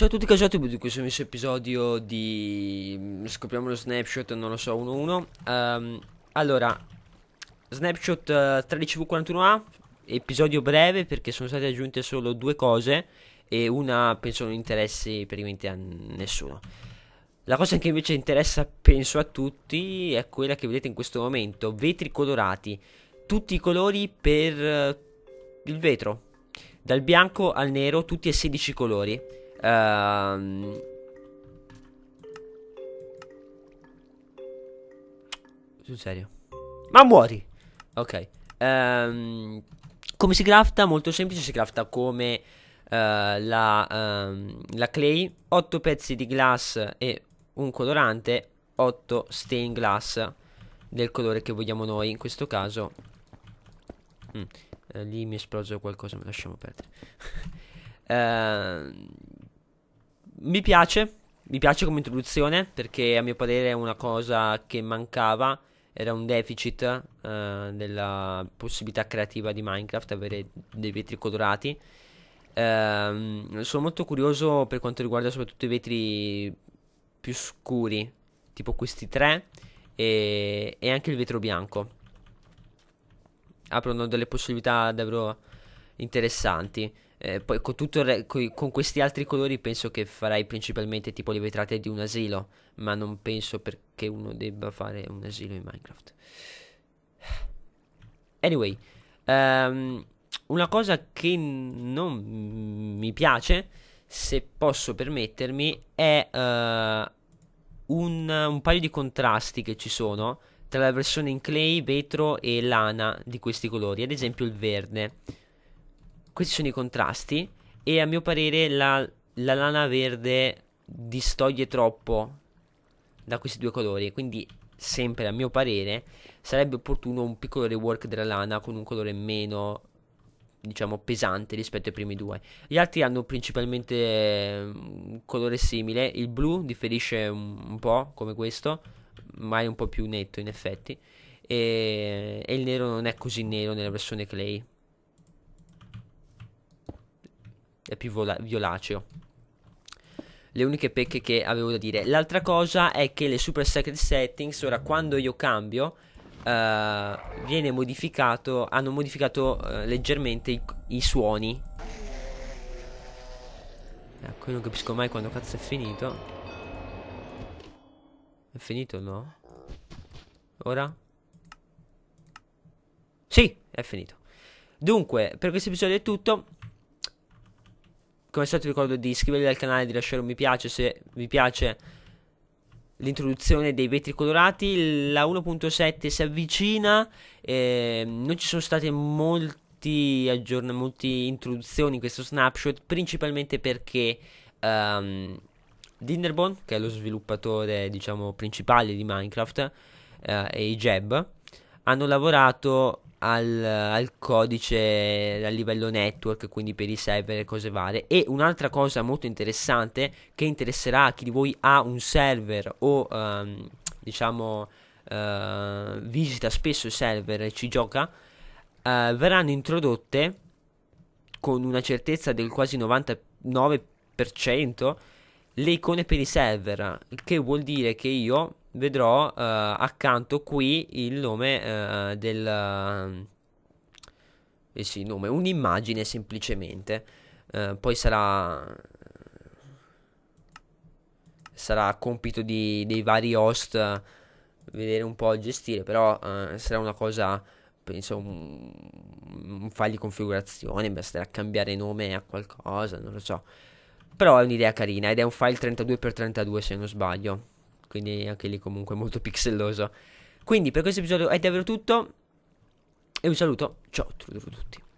Ciao a tutti casotti, benvenuti in questo nuovo episodio di... Mm, scopriamo lo snapshot, non lo so, 1-1 um, ehm, Allora, snapshot 13v41a, eh, episodio breve perché sono state aggiunte solo due cose E una penso non interessi praticamente a nessuno La cosa che invece interessa penso a tutti è quella che vedete in questo momento Vetri colorati, tutti i colori per eh, il vetro Dal bianco al nero, tutti e 16 colori Ehm... Sul serio. Ma muori! Ok. Ehm... Come si crafta? Molto semplice, si crafta come... Uh, la, um, la, clay, 8 pezzi di glass e un colorante, 8 stain glass del colore che vogliamo noi, in questo caso mm, eh, lì mi è esploso qualcosa, ma lasciamo perdere. uh, mi piace, mi piace come introduzione perché a mio parere è una cosa che mancava, era un deficit eh, della possibilità creativa di Minecraft, avere dei vetri colorati. Eh, sono molto curioso per quanto riguarda soprattutto i vetri più scuri, tipo questi tre, e, e anche il vetro bianco. Aprono delle possibilità davvero interessanti. Eh, poi con, re- con, questi altri colori penso che farai principalmente tipo le vetrate di un asilo, ma non penso perché uno debba fare un asilo in Minecraft. Anyway, um, una cosa che non mi piace, se posso permettermi, è uh, un, un paio di contrasti che ci sono tra la versione in clay, vetro e lana di questi colori, ad esempio il verde questi sono i contrasti e a mio parere la, la lana verde distoglie troppo da questi due colori, quindi sempre a mio parere sarebbe opportuno un piccolo rework della lana con un colore meno diciamo pesante rispetto ai primi due gli altri hanno principalmente mm, un colore simile il blu differisce un, un po' come questo ma è un po' più netto in effetti e, e il nero non è così nero nella versione clay è più vola- violaceo. Le uniche pecche che avevo da dire. L'altra cosa è che le Super Secret Settings, ora quando io cambio, eh, viene modificato, hanno modificato eh, leggermente i, i suoni. Ecco, io non capisco mai quando cazzo è finito. È finito no? Ora? Sì, è finito. Dunque, per questo episodio è tutto come al solito vi ricordo di iscrivervi al canale, di lasciare un mi piace se vi piace l'introduzione dei vetri colorati. La 1.7 si avvicina, eh, non ci sono state molti aggiornamenti, introduzioni in questo snapshot, principalmente perché um, ehm, Dinderbone, che è lo sviluppatore diciamo principale di Minecraft, eh, e i Jeb hanno lavorato al, al, codice a livello network, quindi per i server e cose varie. E un'altra cosa molto interessante che interesserà a chi di voi ha un server o um, diciamo uh, visita spesso il server e ci gioca, uh, verranno introdotte con una certezza del quasi 99% le icone per i server, che vuol dire che io vedrò uh, accanto qui il nome uh, del... Eh sì, nome, un'immagine semplicemente. Eh, poi sarà... Sarà compito di, dei vari host vedere un po' gestire, però sarà una cosa penso un, un file di configurazione, basterà cambiare nome a qualcosa, non lo so. Però è un'idea carina ed è un file 32x32 se non sbaglio quindi anche lì comunque molto pixelloso. Quindi per questo episodio è davvero tutto e un saluto, ciao a tutti.